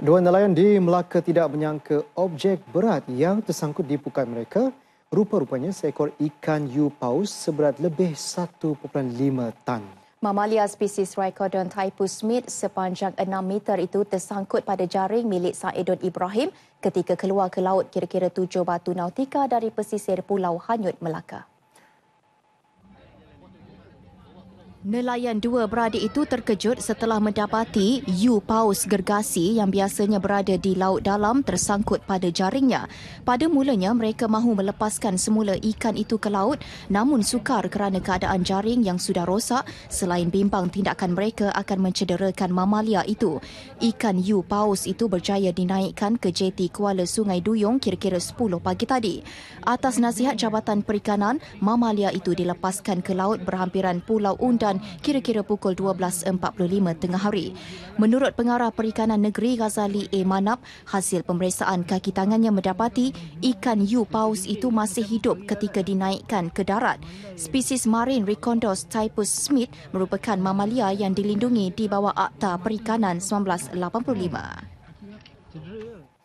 Dua nelayan di Melaka tidak menyangka objek berat yang tersangkut di pukat mereka rupa-rupanya seekor ikan yu paus seberat lebih 1.5 tan. Mamalia spesies Rhycodon typus mid sepanjang 6 meter itu tersangkut pada jaring milik Saedon Ibrahim ketika keluar ke laut kira-kira tujuh batu nautika dari pesisir Pulau Hanyut, Melaka. Nelayan dua beradik itu terkejut setelah mendapati U paus gergasi yang biasanya berada di laut dalam tersangkut pada jaringnya. Pada mulanya mereka mahu melepaskan semula ikan itu ke laut namun sukar kerana keadaan jaring yang sudah rosak selain bimbang tindakan mereka akan mencederakan mamalia itu. Ikan U paus itu berjaya dinaikkan ke jeti Kuala Sungai Duyong kira-kira 10 pagi tadi. Atas nasihat Jabatan Perikanan, mamalia itu dilepaskan ke laut berhampiran Pulau Undang Ramadan kira-kira pukul 12.45 tengah hari. Menurut pengarah Perikanan Negeri Ghazali A. Manap, hasil pemeriksaan kaki tangannya mendapati ikan yu paus itu masih hidup ketika dinaikkan ke darat. Spesies marin rekondos typus smith merupakan mamalia yang dilindungi di bawah Akta Perikanan 1985.